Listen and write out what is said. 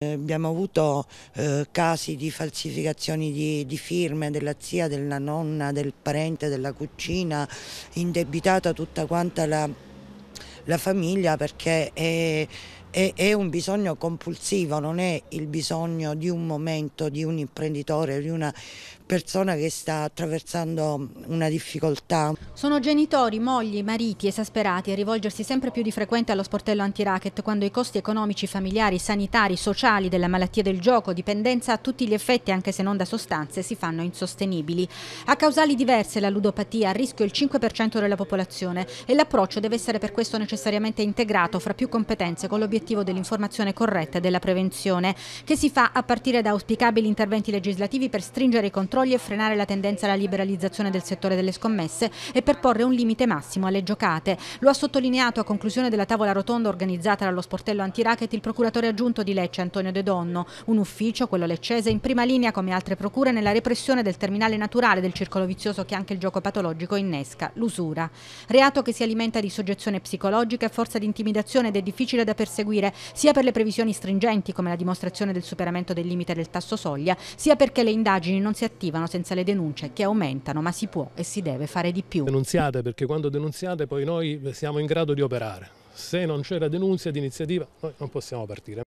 Eh, abbiamo avuto eh, casi di falsificazioni di, di, firme della zia, della nonna, del parente, della cucina, indebitata tutta quanta la, la famiglia perché è, è, è, un bisogno compulsivo, non è il bisogno di un momento, di un imprenditore, di una persona che sta attraversando una difficoltà. Sono genitori, mogli, mariti esasperati a rivolgersi sempre più di frequente allo sportello antiracket quando i costi economici, familiari, sanitari, sociali della malattia del gioco, dipendenza a tutti gli effetti anche se non da sostanze, si fanno insostenibili. A causali diverse la ludopatia, a rischio il 5% della popolazione e l'approccio deve essere per questo necessariamente integrato fra più competenze con l'obiettivo dell'informazione corretta e della prevenzione, che si fa a partire da auspicabili interventi legislativi per stringere i controlli controlli e frenare la tendenza alla liberalizzazione del settore delle scommesse e per porre un limite massimo alle giocate. Lo ha sottolineato a conclusione della tavola rotonda organizzata dallo sportello antiracket il procuratore aggiunto di Lecce Antonio De Donno, un ufficio, quello leccese, in prima linea come altre procure nella repressione del terminale naturale del circolo vizioso che anche il gioco patologico innesca, l'usura. Reato che si alimenta di soggezione psicologica e forza di intimidazione ed è difficile da perseguire sia per le previsioni stringenti come la dimostrazione del superamento del limite del tasso soglia, sia perché le indagini non si attivano arrivano senza le denunce che aumentano, ma si può e si deve fare di più. Denunziate perché quando denunziate poi noi siamo in grado di operare. Se non c'è la denuncia di iniziativa noi non possiamo partire.